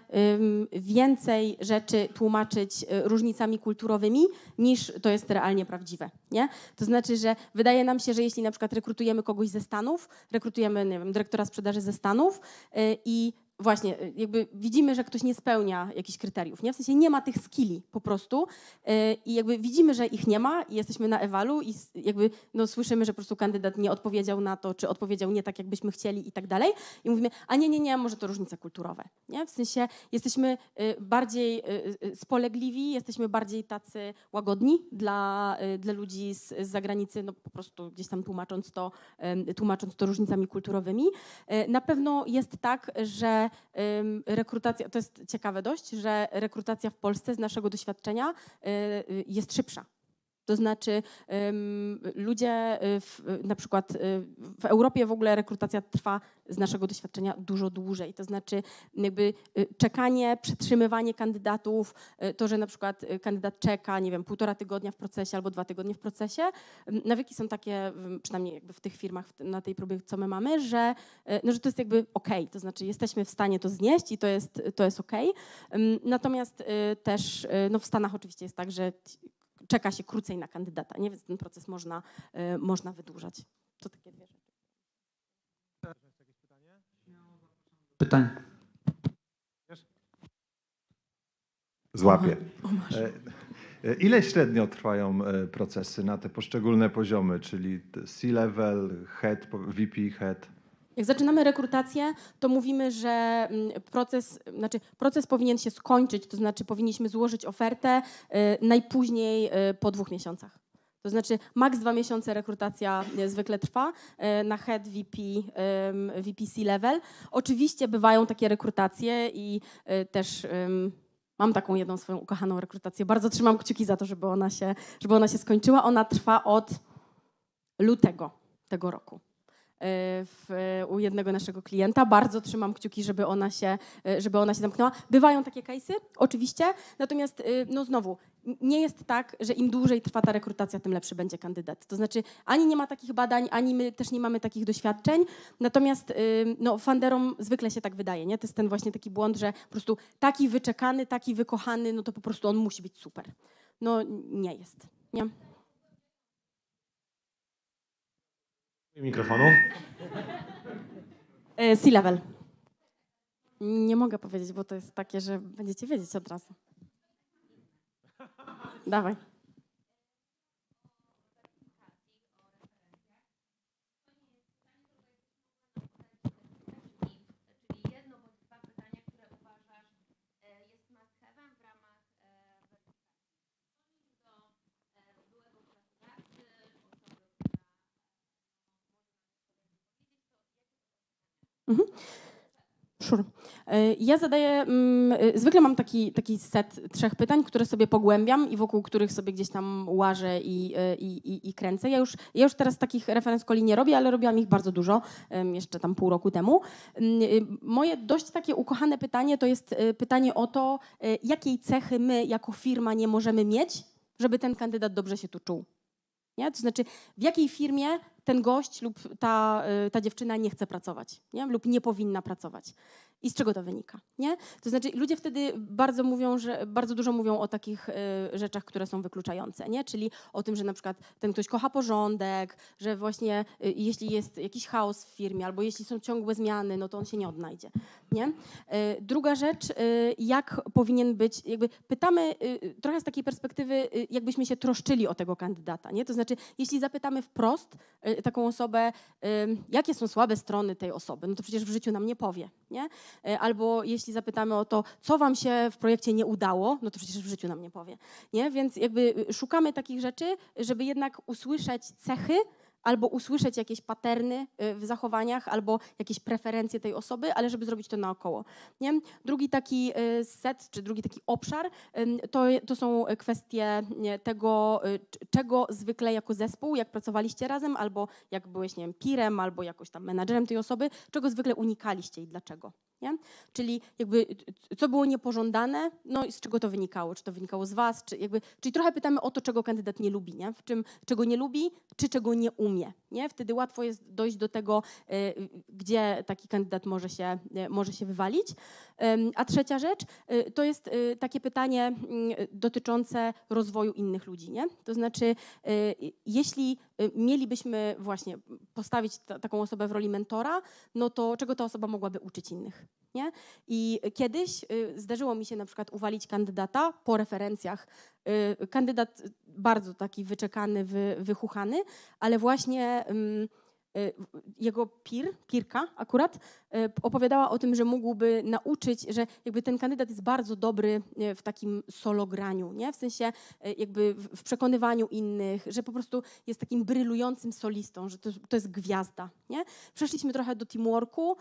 więcej rzeczy tłumaczyć e, różnicami kulturowymi niż to jest realnie prawdziwe. Nie? To znaczy, że wydaje nam się, że jeśli na przykład rekrutujemy kogoś ze Stanów, rekrutujemy nie wiem, dyrektora sprzedaży ze Stanów e, i właśnie, y, jakby widzimy, że ktoś nie spełnia jakichś kryteriów, nie? W sensie nie ma tych skilli po prostu y, i jakby widzimy, że ich nie ma i jesteśmy na ewalu i jakby no, słyszymy, że po prostu kandydat nie odpowiedział na to, czy odpowiedział nie tak, jakbyśmy chcieli i tak dalej i mówimy, a nie, nie, nie, może to różnice kulturowe, nie? W sensie jesteśmy y, bardziej spolegliwi, jesteśmy bardziej tacy łagodni dla, dla ludzi z, z zagranicy, no po prostu gdzieś tam tłumacząc to, tłumacząc to różnicami kulturowymi. Na pewno jest tak, że rekrutacja, to jest ciekawe dość, że rekrutacja w Polsce z naszego doświadczenia y, y, jest szybsza to znaczy ludzie, e, w, na przykład e, w Europie w ogóle rekrutacja trwa z naszego doświadczenia dużo dłużej. To znaczy jakby e, czekanie, przetrzymywanie kandydatów, to, że na przykład kandydat czeka, nie wiem, półtora tygodnia w procesie albo dwa tygodnie w procesie. Nawyki są takie, przynajmniej jakby w tych firmach, na tej próbie, co my mamy, że, no, że to jest jakby okej. Okay. To znaczy jesteśmy w stanie to znieść i to jest, to jest okej. Okay. Natomiast też no, w Stanach oczywiście jest tak, że czeka się krócej na kandydata, nie? więc ten proces można, e, można wydłużać. To takie dwie rzeczy. Pytanie? Złapię. E, e, ile średnio trwają procesy na te poszczególne poziomy, czyli C-level, head, VP, head? Jak zaczynamy rekrutację, to mówimy, że mm, proces, znaczy proces powinien się skończyć, to znaczy powinniśmy złożyć ofertę y, najpóźniej y, po dwóch miesiącach. To znaczy maks dwa miesiące rekrutacja y, zwykle trwa na head VP, VPC C-level. Oczywiście bywają takie rekrutacje i też mam taką jedną swoją ukochaną rekrutację. Bardzo trzymam kciuki za to, żeby ona się, żeby ona się skończyła. Ona trwa od lutego tego roku. Y, w, u jednego naszego klienta. Bardzo trzymam kciuki, żeby ona się, y, żeby ona się zamknęła. Bywają takie case'y, oczywiście, natomiast y, no znowu, nie jest tak, że im dłużej trwa ta rekrutacja, tym lepszy będzie kandydat. To znaczy ani nie ma takich badań, ani my też nie mamy takich doświadczeń, natomiast no, fanderom zwykle się tak wydaje, nie? To jest ten właśnie taki błąd, że po prostu taki wyczekany, taki wykochany, no to po prostu on musi być super. No nie jest, nie? Mikrofonu. E, sea level Nie mogę powiedzieć, bo to jest takie, że będziecie wiedzieć od razu. Dawaj. wieczór. E, ja zadaję, mm, e, zwykle mam taki, taki set trzech pytań, które sobie pogłębiam i wokół których sobie gdzieś tam łażę i, e, i, i, kręcę. Ja już, ja już teraz takich referenc nie robię, ale robiłam ich bardzo dużo, jeszcze tam pół roku temu. Mm, moje dość takie ukochane pytanie to jest pytanie o to, jakiej cechy my jako firma nie możemy mieć, żeby ten kandydat dobrze się tu czuł. Nie? To znaczy, w jakiej firmie ten gość lub ta, y, ta dziewczyna nie chce pracować nie? lub nie powinna pracować. I z czego to wynika? Nie? To znaczy, ludzie wtedy bardzo mówią, że bardzo dużo mówią o takich y, rzeczach, które są wykluczające, nie? czyli o tym, że na przykład ten ktoś kocha porządek, że właśnie y, jeśli jest jakiś chaos w firmie, albo jeśli są ciągłe zmiany, no to on się nie odnajdzie. Nie? Y, druga rzecz, y, jak powinien być, jakby pytamy y, trochę z takiej perspektywy, y, jakbyśmy się troszczyli o tego kandydata. Nie? To znaczy, jeśli zapytamy wprost taką osobę, jakie są słabe strony tej osoby, no to przecież w życiu nam nie powie. Nie? E, albo jeśli zapytamy o to, co wam się w projekcie nie udało, no to przecież w życiu nam nie powie. Nie? Więc jakby y, szukamy takich rzeczy, żeby jednak usłyszeć cechy, albo usłyszeć jakieś paterny y, w zachowaniach, albo jakieś preferencje tej osoby, ale żeby zrobić to naokoło. Nie? Drugi taki y, set, czy drugi taki obszar, to, to są kwestie tego, y, czego zwykle jako zespół, jak pracowaliście razem, albo jak byłeś, nie wiem, pirem, albo jakoś tam menadżerem tej osoby, czego zwykle unikaliście i dlaczego. Nie? Czyli jakby co było niepożądane, no i z czego to wynikało, czy to wynikało z was, czy jakby, czyli trochę pytamy o to, czego kandydat nie lubi, nie? w czym, czego nie lubi, czy czego nie umie sumie. Nie? Wtedy łatwo jest dojść do tego, y, gdzie taki kandydat może się, y, może się wywalić. A trzecia rzecz y, to jest takie pytanie dotyczące rozwoju innych ludzi. Nie? To znaczy, jeśli Y, mielibyśmy właśnie postawić ta, taką osobę w roli mentora, no to czego ta osoba mogłaby uczyć innych? Nie? I kiedyś y, zdarzyło mi się na przykład uwalić kandydata po referencjach. Y, kandydat bardzo taki wyczekany, wychuchany, ale właśnie. Y, jego pir, pirka akurat, y, opowiadała o tym, że mógłby nauczyć, że jakby ten kandydat jest bardzo dobry y, w takim solograniu, nie? w sensie jakby w przekonywaniu innych, że po prostu jest takim brylującym solistą, że to, to jest gwiazda. Nie? Przeszliśmy trochę do teamworku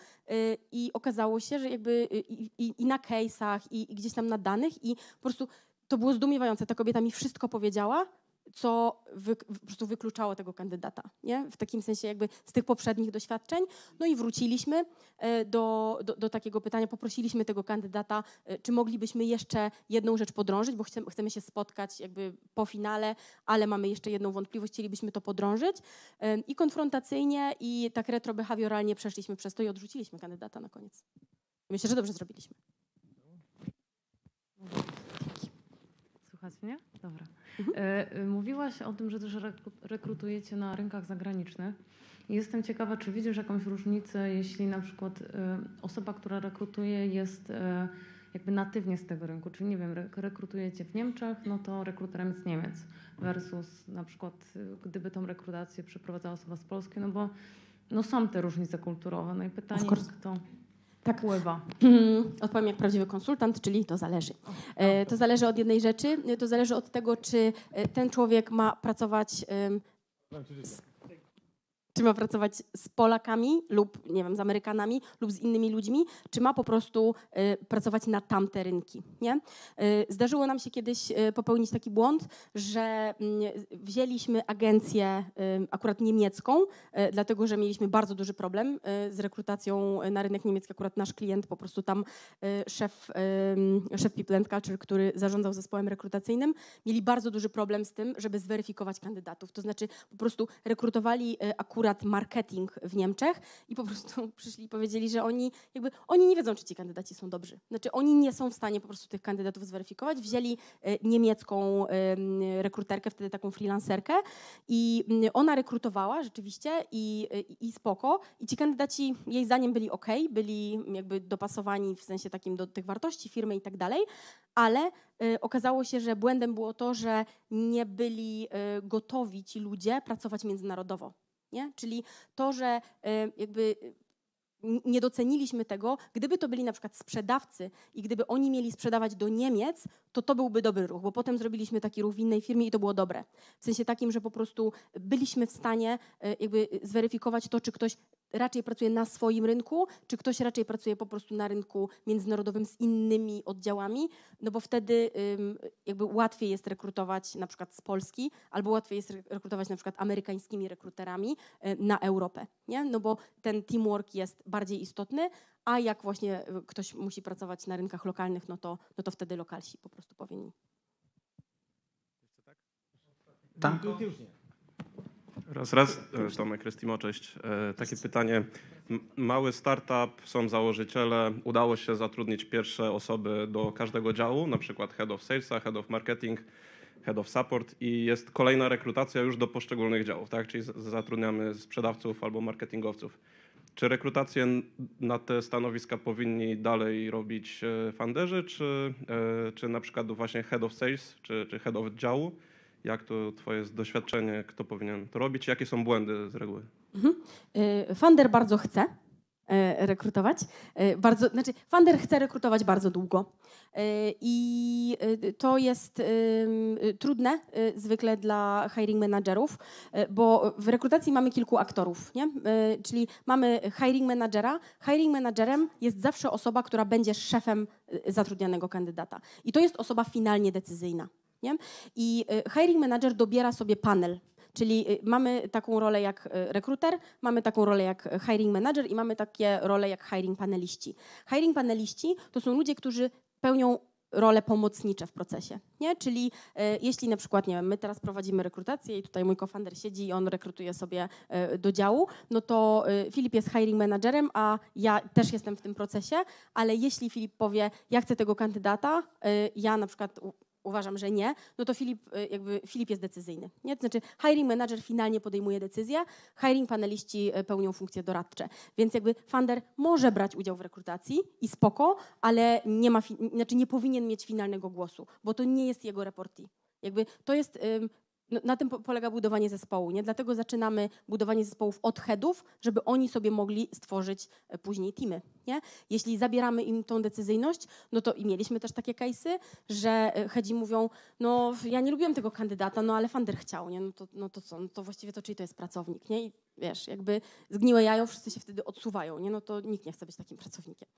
i okazało się, że jakby i, i, i na case'ach i, i gdzieś tam na danych i po prostu to było zdumiewające. Ta kobieta mi wszystko powiedziała, co wy, po prostu wykluczało tego kandydata, nie? w takim sensie jakby z tych poprzednich doświadczeń. No i wróciliśmy e, do, do, do takiego pytania, poprosiliśmy tego kandydata, e, czy moglibyśmy jeszcze jedną rzecz podrążyć, bo chcemy, chcemy się spotkać jakby po finale, ale mamy jeszcze jedną wątpliwość, chcielibyśmy to podrążyć. E, I konfrontacyjnie i tak retrobehawioralnie przeszliśmy przez to i odrzuciliśmy kandydata na koniec. Myślę, że dobrze zrobiliśmy. Słychać mnie? Dobra. Mhm. E, e, mówiłaś o tym, że też rekrutujecie na rynkach zagranicznych. Jestem ciekawa, czy widzisz jakąś różnicę, jeśli na przykład e, osoba, która rekrutuje jest jakby natywnie z tego rynku, czyli nie wiem, rekrutujecie w Niemczech, no to rekruterem jest Niemiec versus na przykład gdyby tą rekrutację przeprowadzała osoba z Polski, no bo no są te różnice kulturowe. No i pytanie, kto, tak. wpływa? Mhm. Odpowiem jak prawdziwy konsultant, czyli to zależy. E, to zależy od jednej rzeczy, e, to zależy od tego, czy e, ten człowiek ma pracować z czy ma pracować z Polakami lub nie wiem, z Amerykanami lub z innymi ludźmi, czy ma po prostu y, pracować na tamte rynki. Nie? Y, zdarzyło nam się kiedyś y, popełnić taki błąd, że mm, wzięliśmy agencję y, akurat niemiecką, y, dlatego że mieliśmy bardzo duży problem y, z rekrutacją na rynek niemiecki. Akurat nasz klient, po prostu tam szef, szef People and Culture, który zarządzał zespołem rekrutacyjnym, mieli bardzo duży problem z tym, żeby zweryfikować kandydatów. To znaczy po prostu rekrutowali akurat akurat marketing w Niemczech i po prostu (laughs) przyszli i powiedzieli, że oni jakby, oni nie wiedzą, czy ci kandydaci są dobrzy. Znaczy oni nie są w stanie po prostu tych kandydatów zweryfikować. Wzięli e, niemiecką rekruterkę, wtedy taką freelancerkę i mm, ona rekrutowała rzeczywiście i, i, spoko i ci kandydaci jej zdaniem byli ok, byli jakby dopasowani w sensie takim do tych wartości firmy i tak dalej, ale e, okazało się, że błędem było to, że nie byli e, gotowi ci ludzie pracować międzynarodowo. Nie? Czyli to, że y, jakby y, nie doceniliśmy tego, gdyby to byli na przykład sprzedawcy i gdyby oni mieli sprzedawać do Niemiec, to to byłby dobry ruch, bo potem zrobiliśmy taki ruch w innej firmie i to było dobre. W sensie takim, że po prostu byliśmy w stanie y, jakby zweryfikować to, czy ktoś raczej pracuje na swoim rynku, czy ktoś raczej pracuje po prostu na rynku międzynarodowym z innymi oddziałami, no bo wtedy jakby łatwiej jest rekrutować na przykład z Polski, albo łatwiej jest rekrutować na przykład amerykańskimi rekruterami y, na Europę, nie? no bo ten teamwork jest bardziej istotny, a jak właśnie y, ktoś musi pracować na rynkach lokalnych, no to, no to wtedy lokalsi po prostu powinni. tak? Tak. Raz, raz. E, Tomek Restimo, cześć. E, takie pytanie. Mały startup, są założyciele. Udało się zatrudnić pierwsze osoby do każdego działu, na przykład head of salesa, head of marketing, head of support i jest kolejna rekrutacja już do poszczególnych działów, tak? Czyli zatrudniamy sprzedawców albo marketingowców. Czy rekrutację na te stanowiska powinni dalej robić e, funderzy, czy, czy na przykład właśnie head of sales, czy, czy head of działu? Jak to twoje doświadczenie, kto powinien to robić? Jakie są błędy z reguły? Mhm. E, funder bardzo chce e, rekrutować. E, bardzo, znaczy, funder chce rekrutować bardzo długo i to jest trudne zwykle dla hiring managerów, bo w rekrutacji mamy kilku aktorów, nie? czyli mamy hiring managera. Hiring managerem jest zawsze osoba, która będzie szefem zatrudnianego kandydata i to jest osoba finalnie decyzyjna. Nie? I y, hiring manager dobiera sobie panel Czyli y, mamy taką rolę jak y, rekruter, mamy taką rolę jak hiring manager i mamy takie role jak hiring paneliści. Hiring paneliści to są ludzie, którzy pełnią role pomocnicze w procesie. Nie? Czyli e, jeśli na przykład, nie wiem, my teraz prowadzimy rekrutację i tutaj mój kofander siedzi i on rekrutuje sobie e, do działu, no to e, Filip jest hiring managerem, a ja też jestem w tym procesie, ale jeśli Filip powie, ja chcę tego kandydata, ja na przykład uważam, że nie, no to Filip, y, jakby Filip jest decyzyjny. Nie? To znaczy hiring manager finalnie podejmuje decyzję, hiring paneliści y, pełnią funkcje doradcze. Więc jakby funder może brać udział w rekrutacji i spoko, ale nie ma, znaczy nie powinien mieć finalnego głosu, bo to nie jest jego reporti. Jakby to jest no, na tym polega budowanie zespołu. Nie? Dlatego zaczynamy budowanie zespołów od headów, żeby oni sobie mogli stworzyć e, później teamy. Nie? Jeśli zabieramy im tą decyzyjność, no to i mieliśmy też takie case'y, że e, hedzi mówią, no ja nie lubiłem tego kandydata, no ale Fander chciał, nie? No, to, no to co, no to właściwie to czyli to jest pracownik. Nie? I wiesz, jakby zgniłe jajo, wszyscy się wtedy odsuwają, nie? no to nikt nie chce być takim pracownikiem.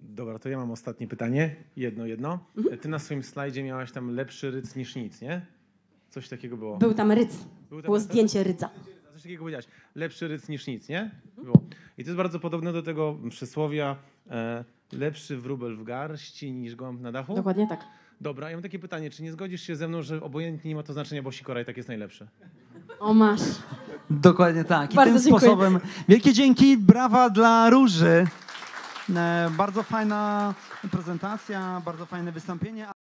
Dobra, to ja mam ostatnie pytanie. Jedno, jedno. Mhm. Ty na swoim slajdzie miałaś tam lepszy ryc niż nic, nie? Coś takiego było. Był tam ryc. Był tam było zdjęcie ryca. Coś takiego powiedziałaś. Lepszy ryc niż nic, nie? Mhm. Było. I to jest bardzo podobne do tego przysłowia e, lepszy wróbel w garści niż gołąb na dachu. Dokładnie tak. Dobra, ja mam takie pytanie. Czy nie zgodzisz się ze mną, że obojętnie nie ma to znaczenia, bo sikoraj tak jest najlepszy? O masz. Dokładnie tak. I Bardzo tym dziękuję. sposobem wielkie dzięki, brawa dla Róży. E, Bardzo fajna prezentacja, bardzo fajne wystąpienie.